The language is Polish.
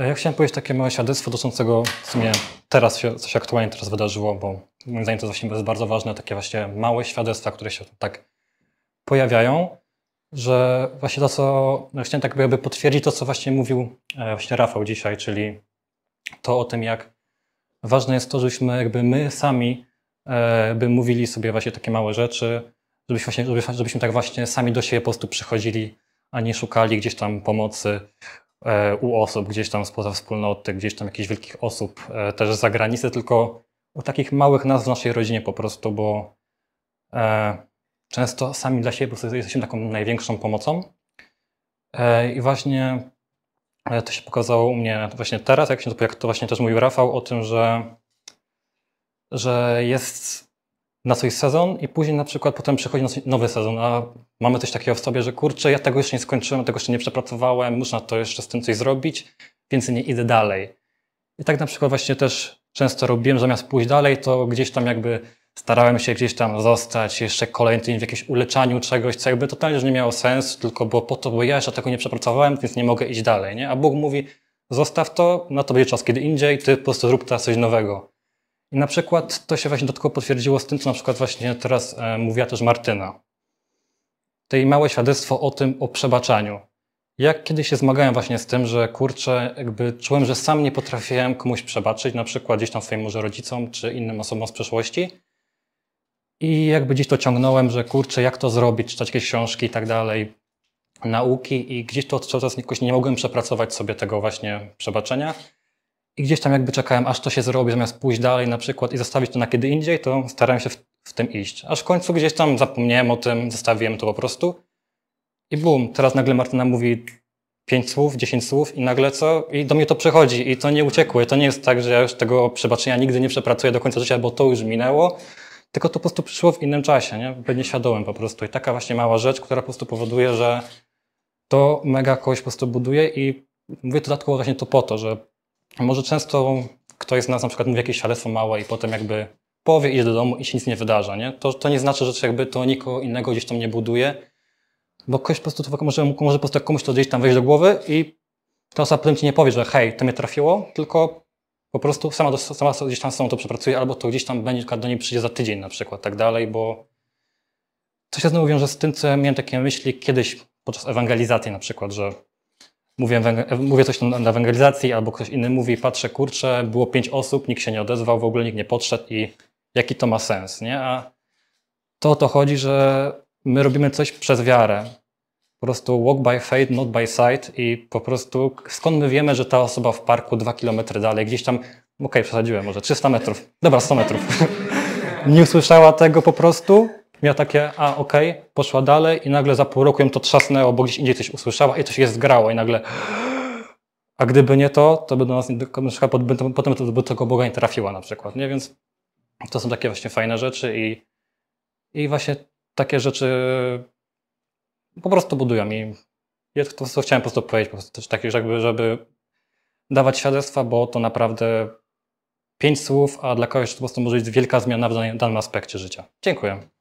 E, ja chciałem powiedzieć takie małe świadectwo dotyczącego w sumie teraz, się, co się aktualnie teraz wydarzyło, bo moim zdaniem to właśnie jest bardzo ważne, takie właśnie małe świadectwa, które się tak pojawiają, że właśnie to, co no chciałem tak jakby potwierdzić to, co właśnie mówił e, właśnie Rafał dzisiaj, czyli to o tym, jak ważne jest to, żebyśmy jakby my sami e, by mówili sobie właśnie takie małe rzeczy, żebyśmy, właśnie, żebyśmy tak właśnie sami do siebie po prostu przychodzili, a nie szukali gdzieś tam pomocy E, u osób gdzieś tam spoza wspólnoty, gdzieś tam jakichś wielkich osób, e, też z zagranicy, tylko u takich małych nas w naszej rodzinie po prostu, bo e, często sami dla siebie jesteśmy taką największą pomocą. I właśnie to się pokazało u mnie właśnie teraz, jak, się, jak to właśnie też mówił Rafał o tym, że, że jest na swój sezon i później na przykład potem przychodzi nowy sezon, a mamy coś takiego w sobie, że kurczę, ja tego jeszcze nie skończyłem, tego jeszcze nie przepracowałem, muszę to jeszcze z tym coś zrobić, więc nie idę dalej. I tak na przykład właśnie też często robiłem, zamiast pójść dalej, to gdzieś tam jakby starałem się gdzieś tam zostać, jeszcze kolejny tydzień w jakimś uleczaniu czegoś, co jakby totalnie nie miało sensu, tylko było po to, bo ja jeszcze tego nie przepracowałem, więc nie mogę iść dalej, nie? A Bóg mówi, zostaw to, na to będzie czas kiedy indziej, ty po prostu zrób teraz coś nowego. I na przykład to się właśnie dodatkowo potwierdziło z tym, co na przykład właśnie teraz e, mówiła też Martyna. Tej małe świadectwo o tym, o przebaczaniu. Jak kiedyś się zmagałem właśnie z tym, że kurczę, jakby czułem, że sam nie potrafiłem komuś przebaczyć, na przykład gdzieś tam swoim może rodzicom czy innym osobom z przeszłości. I jakby gdzieś to ciągnąłem, że kurczę, jak to zrobić, czytać jakieś książki i tak dalej, nauki i gdzieś to cały czasu jakoś nie mogłem przepracować sobie tego właśnie przebaczenia i gdzieś tam jakby czekałem, aż to się zrobi, zamiast pójść dalej na przykład i zostawić to na kiedy indziej, to starałem się w, w tym iść. Aż w końcu gdzieś tam zapomniałem o tym, zostawiłem to po prostu i bum, teraz nagle Martyna mówi pięć słów, dziesięć słów i nagle co? I do mnie to przychodzi i to nie uciekło. to nie jest tak, że ja już tego przebaczenia nigdy nie przepracuję do końca życia, bo to już minęło, tylko to po prostu przyszło w innym czasie, nie? będę nieświadomym po prostu. I taka właśnie mała rzecz, która po prostu powoduje, że to mega kogoś po prostu buduje i mówię dodatkowo właśnie to po to, że może często ktoś z nas na przykład mówi jakieś szaleństwo małe i potem jakby powie, idzie do domu i się nic nie wydarza, nie? To, to nie znaczy, że jakby to nikogo innego gdzieś tam nie buduje, bo ktoś po prostu to może, może po prostu komuś to gdzieś tam wejść do głowy i ta osoba potem ci nie powie, że hej, to mnie trafiło, tylko po prostu sama, sama gdzieś tam są to przepracuje, albo to gdzieś tam będzie, do niej przyjdzie za tydzień na przykład, tak dalej, bo to się znowu wiąże z tym, co ja miałem takie myśli kiedyś podczas ewangelizacji na przykład, że mówię, mówię coś na ewangelizacji albo ktoś inny mówi, patrzę, kurczę, było pięć osób, nikt się nie odezwał, w ogóle nikt nie podszedł i jaki to ma sens, nie? A to o to chodzi, że my robimy coś przez wiarę. Po prostu walk by faith, not by sight i po prostu skąd my wiemy, że ta osoba w parku dwa kilometry dalej, gdzieś tam, okej, okay, przesadziłem może, 300 metrów, dobra, 100 metrów. nie usłyszała tego po prostu, Miała takie, a okej, okay, poszła dalej i nagle za pół roku ją to trzasnęło, bo gdzieś indziej coś usłyszała i coś jest zgrało i nagle... A gdyby nie to, to by do nas, na przykład potem to by tego Boga nie trafiła na przykład, nie? Więc to są takie właśnie fajne rzeczy i, i właśnie takie rzeczy e, po prostu budują i ja to, to chciałem po prostu powiedzieć, po prostu też takie, żeby, żeby dawać świadectwa, bo to naprawdę pięć słów, a dla kogoś to po prostu może być wielka zmiana w danym aspekcie życia. Dziękuję.